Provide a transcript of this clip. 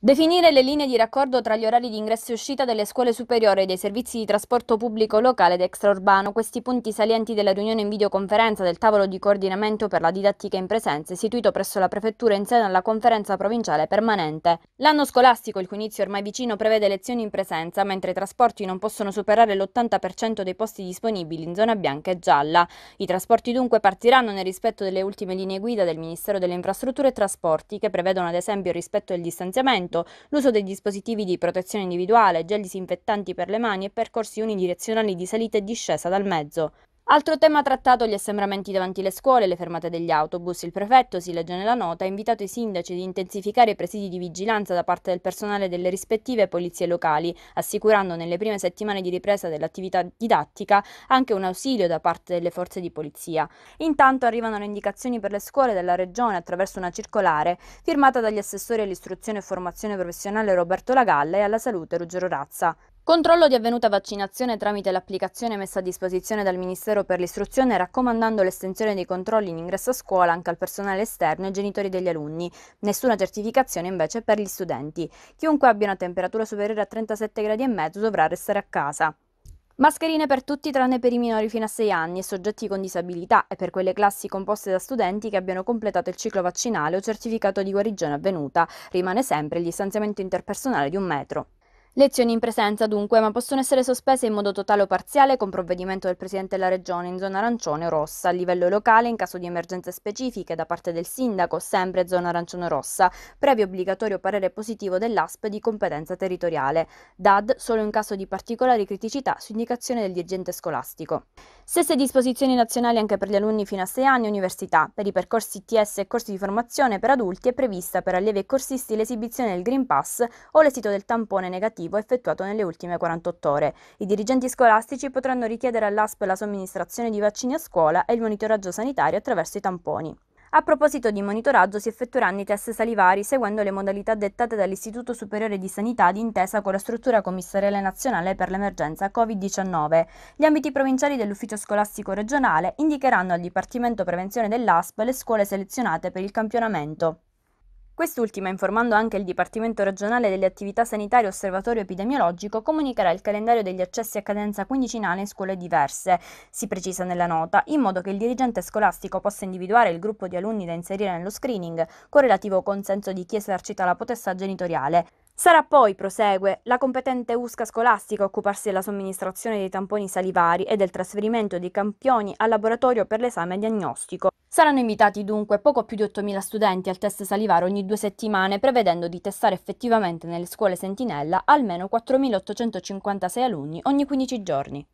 Definire le linee di raccordo tra gli orari di ingresso e uscita delle scuole superiori e dei servizi di trasporto pubblico locale ed extraurbano, questi punti salienti della riunione in videoconferenza del tavolo di coordinamento per la didattica in presenza istituito presso la prefettura in seno alla conferenza provinciale permanente. L'anno scolastico, il cui inizio ormai vicino, prevede lezioni in presenza, mentre i trasporti non possono superare l'80% dei posti disponibili in zona bianca e gialla. I trasporti dunque partiranno nel rispetto delle ultime linee guida del Ministero delle Infrastrutture e Trasporti, che prevedono ad esempio il rispetto del distanziamento movimento, l'uso dei dispositivi di protezione individuale, gel disinfettanti per le mani e percorsi unidirezionali di salita e discesa dal mezzo. Altro tema trattato gli assembramenti davanti le scuole, le fermate degli autobus. Il prefetto, si legge nella nota, ha invitato i sindaci di intensificare i presidi di vigilanza da parte del personale delle rispettive polizie locali, assicurando nelle prime settimane di ripresa dell'attività didattica anche un ausilio da parte delle forze di polizia. Intanto arrivano le indicazioni per le scuole della regione attraverso una circolare firmata dagli assessori all'istruzione e formazione professionale Roberto Lagalla e alla salute Ruggero Razza. Controllo di avvenuta vaccinazione tramite l'applicazione messa a disposizione dal Ministero per l'Istruzione raccomandando l'estensione dei controlli in ingresso a scuola anche al personale esterno e ai genitori degli alunni. Nessuna certificazione invece per gli studenti. Chiunque abbia una temperatura superiore a 37 gradi e mezzo dovrà restare a casa. Mascherine per tutti tranne per i minori fino a 6 anni e soggetti con disabilità e per quelle classi composte da studenti che abbiano completato il ciclo vaccinale o certificato di guarigione avvenuta. Rimane sempre il distanziamento interpersonale di un metro. Lezioni in presenza dunque, ma possono essere sospese in modo totale o parziale con provvedimento del Presidente della Regione in zona arancione o rossa, a livello locale in caso di emergenze specifiche da parte del Sindaco, sempre zona arancione o rossa, previo obbligatorio parere positivo dell'ASP di competenza territoriale, DAD solo in caso di particolari criticità su indicazione del dirigente scolastico. Stesse disposizioni nazionali anche per gli alunni fino a 6 anni e università. Per i percorsi TS e corsi di formazione per adulti è prevista per allievi e corsisti l'esibizione del Green Pass o l'esito del tampone negativo effettuato nelle ultime 48 ore. I dirigenti scolastici potranno richiedere all'ASP la somministrazione di vaccini a scuola e il monitoraggio sanitario attraverso i tamponi. A proposito di monitoraggio, si effettueranno i test salivari seguendo le modalità dettate dall'Istituto Superiore di Sanità d'intesa con la struttura commissariale nazionale per l'emergenza Covid-19. Gli ambiti provinciali dell'ufficio scolastico regionale indicheranno al Dipartimento Prevenzione dell'ASP le scuole selezionate per il campionamento. Quest'ultima, informando anche il Dipartimento regionale delle attività sanitarie e osservatorio epidemiologico, comunicherà il calendario degli accessi a cadenza quindicinale in scuole diverse, si precisa nella nota, in modo che il dirigente scolastico possa individuare il gruppo di alunni da inserire nello screening, con relativo consenso di chi esercita la potestà genitoriale. Sarà poi, prosegue, la competente USCA scolastica a occuparsi della somministrazione dei tamponi salivari e del trasferimento dei campioni al laboratorio per l'esame diagnostico. Saranno invitati dunque poco più di 8.000 studenti al test salivare ogni due settimane, prevedendo di testare effettivamente nelle scuole sentinella almeno 4.856 alunni ogni 15 giorni.